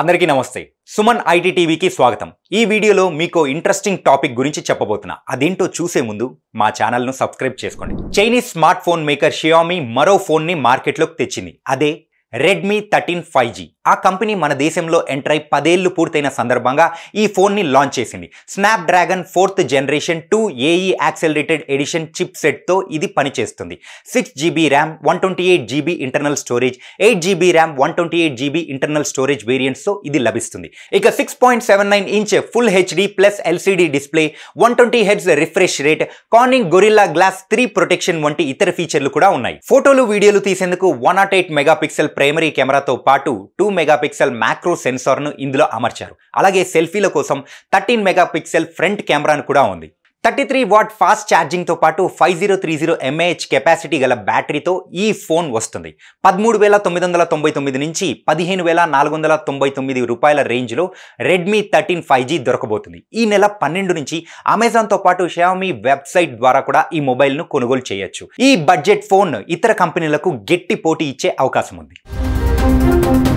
అందరికీ నమస్తే సుమన్ ఐటీ టీవీకి స్వాగతం ఈ వీడియోలో మీకు ఇంట్రెస్టింగ్ టాపిక్ గురించి చెప్పబోతున్నా అదేంటో చూసే ముందు మా ఛానల్ను సబ్స్క్రైబ్ చేసుకోండి Chinese smart phone maker Xiaomi మరో ఫోన్ని మార్కెట్లోకి తెచ్చింది అదే రెడ్మీ థర్టీన్ ఫైవ్ జీ ఆ కంపెనీ మన దేశంలో ఎంటర్ అయి పదేళ్లు పూర్తయిన సందర్భంగా ఈ ఫోన్ని లాంచ్ చేసింది Snapdragon fourth generation two AE accelerated edition chip సెట్తో ఇది పనిచేస్తుంది six GB RAM one twenty eight GB internal storage eight GB RAM one twenty eight GB internal storage వేరియంట్స్తో ఇది లభిస్తుంది ఇక six point seven nine inch full HD plus LCD display one twenty hertz refresh rate Corning Gorilla Glass three protection వంటి ఇతర ఫీచర్లు కూడా ఉన్నాయి ఫోటోలు వీడియోలు తీసేందుకు one nought eight megapixel primary కెమెరాతో పాటు టూ మెగాపిక్సెల్ మ్యాక్రో సెన్సార్ను ఇందులో అమర్చారు అలాగే సెల్ఫీల కోసం థర్టీన్ మెగాపిక్సెల్ ఫ్రంట్ కెమెరాను కూడా ఉంది థర్టీ త్రీ వాట్ ఫాస్ట్ ఛార్జింగ్తో పాటు five zero three zero mAh capacity గల బ్యాటరీతో ఈ ఫోన్ వస్తుంది పదమూడు వేల తొమ్మిది వందల తొంభై తొమ్మిది నుంచి పదిహేను వేల నాలుగు వందల తొంభై తొమ్మిది రూపాయల రేంజ్లో రెడ్మీ థర్టీన్ ఫైవ్ జీ దొరకబోతుంది ఈ నెల పన్నెండు నుంచి అమెజాన్తో పాటు షామీ వెబ్సైట్ ద్వారా కూడా ఈ మొబైల్ను కొనుగోలు చేయొచ్చు ఈ బడ్జెట్ ఫోన్ ఇతర కంపెనీలకు గట్టి పోటీ ఇచ్చే అవకాశం ఉంది